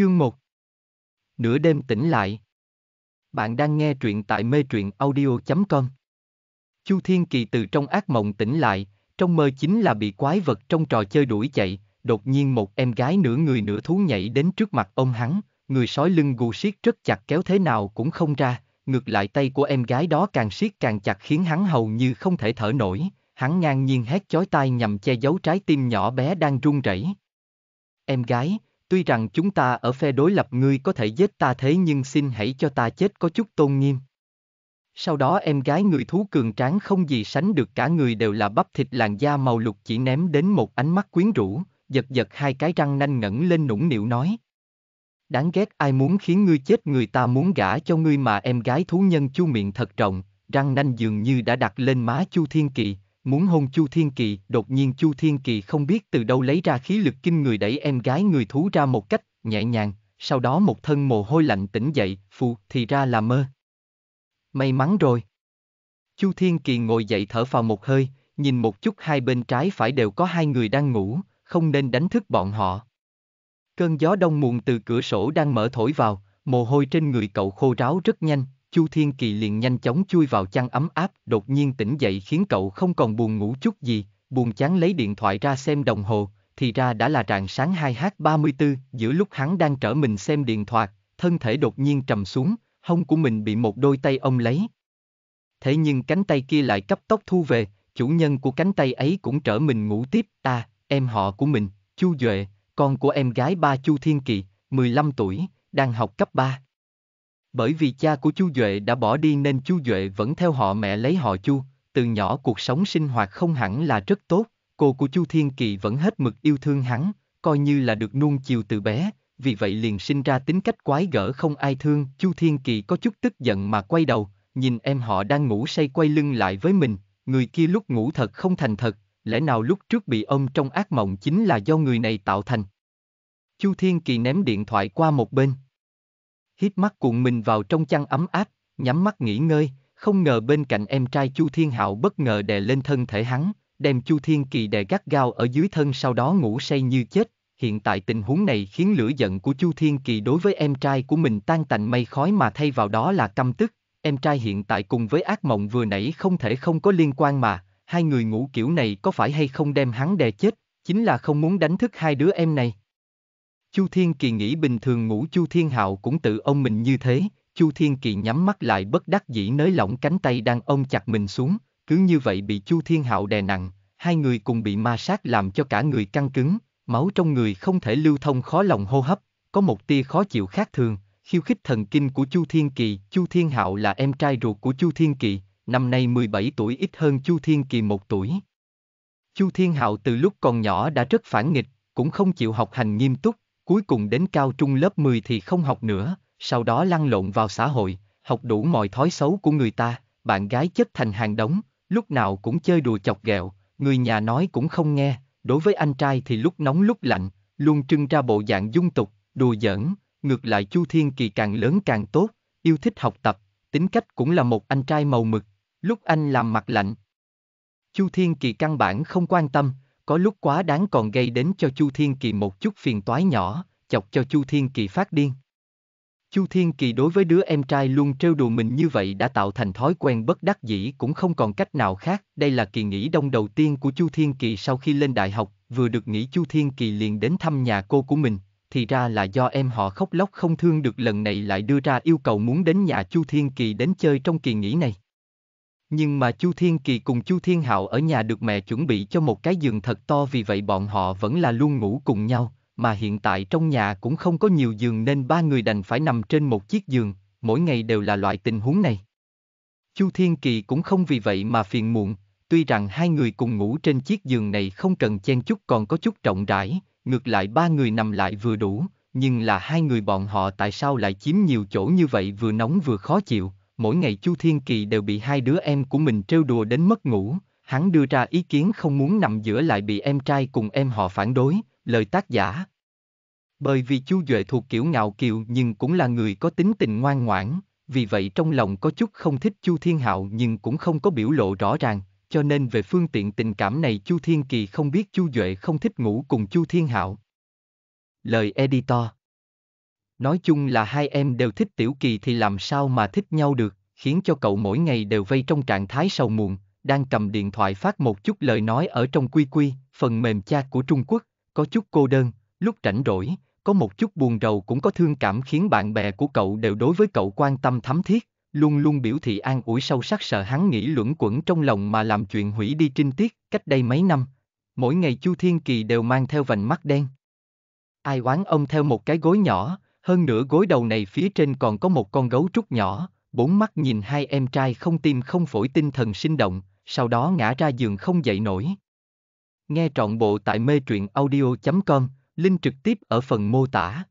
Chương 1 Nửa đêm tỉnh lại Bạn đang nghe truyện tại mê truyện audio.com Chu Thiên Kỳ từ trong ác mộng tỉnh lại, trong mơ chính là bị quái vật trong trò chơi đuổi chạy, đột nhiên một em gái nửa người nửa thú nhảy đến trước mặt ông hắn, người sói lưng gù siết rất chặt kéo thế nào cũng không ra, ngược lại tay của em gái đó càng siết càng chặt khiến hắn hầu như không thể thở nổi, hắn ngang nhiên hét chói tai nhằm che giấu trái tim nhỏ bé đang run rẩy. Em gái, Tuy rằng chúng ta ở phe đối lập ngươi có thể giết ta thế nhưng xin hãy cho ta chết có chút tôn nghiêm. Sau đó em gái người thú cường tráng không gì sánh được cả người đều là bắp thịt làn da màu lục chỉ ném đến một ánh mắt quyến rũ, giật giật hai cái răng nanh ngẩn lên nũng nịu nói. Đáng ghét ai muốn khiến ngươi chết người ta muốn gả cho ngươi mà em gái thú nhân chu miệng thật rộng, răng nanh dường như đã đặt lên má chu thiên kỵ, muốn hôn Chu Thiên Kỳ, đột nhiên Chu Thiên Kỳ không biết từ đâu lấy ra khí lực kinh người đẩy em gái người thú ra một cách, nhẹ nhàng, sau đó một thân mồ hôi lạnh tỉnh dậy, phù, thì ra là mơ. May mắn rồi. Chu Thiên Kỳ ngồi dậy thở vào một hơi, nhìn một chút hai bên trái phải đều có hai người đang ngủ, không nên đánh thức bọn họ. Cơn gió đông muộn từ cửa sổ đang mở thổi vào, mồ hôi trên người cậu khô ráo rất nhanh, Chu Thiên Kỳ liền nhanh chóng chui vào chăn ấm áp, đột nhiên tỉnh dậy khiến cậu không còn buồn ngủ chút gì, buồn chán lấy điện thoại ra xem đồng hồ, thì ra đã là rạng sáng 2h34, giữa lúc hắn đang trở mình xem điện thoại, thân thể đột nhiên trầm xuống, hông của mình bị một đôi tay ông lấy. Thế nhưng cánh tay kia lại cấp tốc thu về, chủ nhân của cánh tay ấy cũng trở mình ngủ tiếp, ta, em họ của mình, Chu Duệ, con của em gái ba Chu Thiên Kỳ, 15 tuổi, đang học cấp 3. Bởi vì cha của Chu Duệ đã bỏ đi nên Chu Duệ vẫn theo họ mẹ lấy họ Chu, từ nhỏ cuộc sống sinh hoạt không hẳn là rất tốt, cô của Chu Thiên Kỳ vẫn hết mực yêu thương hắn, coi như là được nuông chiều từ bé, vì vậy liền sinh ra tính cách quái gở không ai thương. Chu Thiên Kỳ có chút tức giận mà quay đầu, nhìn em họ đang ngủ say quay lưng lại với mình, người kia lúc ngủ thật không thành thật, lẽ nào lúc trước bị ông trong ác mộng chính là do người này tạo thành. Chu Thiên Kỳ ném điện thoại qua một bên hít mắt cuộn mình vào trong chăn ấm áp, nhắm mắt nghỉ ngơi, không ngờ bên cạnh em trai Chu Thiên Hạo bất ngờ đè lên thân thể hắn, đem Chu Thiên Kỳ đè gắt gao ở dưới thân sau đó ngủ say như chết. Hiện tại tình huống này khiến lửa giận của Chu Thiên Kỳ đối với em trai của mình tan tành mây khói mà thay vào đó là căm tức. Em trai hiện tại cùng với ác mộng vừa nãy không thể không có liên quan mà, hai người ngủ kiểu này có phải hay không đem hắn đè chết, chính là không muốn đánh thức hai đứa em này. Chu Thiên Kỳ nghĩ bình thường ngủ Chu Thiên Hạo cũng tự ông mình như thế, Chu Thiên Kỳ nhắm mắt lại bất đắc dĩ nới lỏng cánh tay đang ôm chặt mình xuống, cứ như vậy bị Chu Thiên Hạo đè nặng, hai người cùng bị ma sát làm cho cả người căng cứng, máu trong người không thể lưu thông khó lòng hô hấp, có một tia khó chịu khác thường, khiêu khích thần kinh của Chu Thiên Kỳ, Chu Thiên Hạo là em trai ruột của Chu Thiên Kỳ, năm nay 17 tuổi ít hơn Chu Thiên Kỳ một tuổi. Chu Thiên Hạo từ lúc còn nhỏ đã rất phản nghịch, cũng không chịu học hành nghiêm túc, cuối cùng đến cao trung lớp 10 thì không học nữa, sau đó lăn lộn vào xã hội, học đủ mọi thói xấu của người ta, bạn gái chất thành hàng đống, lúc nào cũng chơi đùa chọc ghẹo, người nhà nói cũng không nghe, đối với anh trai thì lúc nóng lúc lạnh, luôn trưng ra bộ dạng dung tục, đùa giỡn, ngược lại Chu Thiên Kỳ càng lớn càng tốt, yêu thích học tập, tính cách cũng là một anh trai màu mực, lúc anh làm mặt lạnh. Chu Thiên Kỳ căn bản không quan tâm, có lúc quá đáng còn gây đến cho Chu Thiên Kỳ một chút phiền toái nhỏ, chọc cho Chu Thiên Kỳ phát điên. Chu Thiên Kỳ đối với đứa em trai luôn trêu đùa mình như vậy đã tạo thành thói quen bất đắc dĩ cũng không còn cách nào khác. Đây là kỳ nghỉ đông đầu tiên của Chu Thiên Kỳ sau khi lên đại học, vừa được nghỉ Chu Thiên Kỳ liền đến thăm nhà cô của mình. Thì ra là do em họ khóc lóc không thương được lần này lại đưa ra yêu cầu muốn đến nhà Chu Thiên Kỳ đến chơi trong kỳ nghỉ này. Nhưng mà Chu Thiên Kỳ cùng Chu Thiên Hạo ở nhà được mẹ chuẩn bị cho một cái giường thật to vì vậy bọn họ vẫn là luôn ngủ cùng nhau, mà hiện tại trong nhà cũng không có nhiều giường nên ba người đành phải nằm trên một chiếc giường, mỗi ngày đều là loại tình huống này. Chu Thiên Kỳ cũng không vì vậy mà phiền muộn, tuy rằng hai người cùng ngủ trên chiếc giường này không cần chen chúc còn có chút rộng rãi, ngược lại ba người nằm lại vừa đủ, nhưng là hai người bọn họ tại sao lại chiếm nhiều chỗ như vậy vừa nóng vừa khó chịu, mỗi ngày Chu Thiên Kỳ đều bị hai đứa em của mình trêu đùa đến mất ngủ, hắn đưa ra ý kiến không muốn nằm giữa lại bị em trai cùng em họ phản đối, lời tác giả. Bởi vì Chu Duệ thuộc kiểu ngạo kiều nhưng cũng là người có tính tình ngoan ngoãn, vì vậy trong lòng có chút không thích Chu Thiên Hạo nhưng cũng không có biểu lộ rõ ràng, cho nên về phương tiện tình cảm này Chu Thiên Kỳ không biết Chu Duệ không thích ngủ cùng Chu Thiên Hạo. Lời editor Nói chung là hai em đều thích Tiểu Kỳ thì làm sao mà thích nhau được, khiến cho cậu mỗi ngày đều vây trong trạng thái sầu muộn, đang cầm điện thoại phát một chút lời nói ở trong quy quy, phần mềm cha của Trung Quốc, có chút cô đơn, lúc rảnh rỗi, có một chút buồn rầu cũng có thương cảm khiến bạn bè của cậu đều đối với cậu quan tâm thắm thiết, luôn luôn biểu thị an ủi sâu sắc sợ hắn nghĩ luẩn quẩn trong lòng mà làm chuyện hủy đi trinh tiết, cách đây mấy năm. Mỗi ngày Chu Thiên Kỳ đều mang theo vành mắt đen. Ai oán ông theo một cái gối nhỏ, hơn nữa gối đầu này phía trên còn có một con gấu trúc nhỏ, bốn mắt nhìn hai em trai không tim không phổi tinh thần sinh động, sau đó ngã ra giường không dậy nổi. Nghe trọn bộ tại mê truyện audio.com, link trực tiếp ở phần mô tả.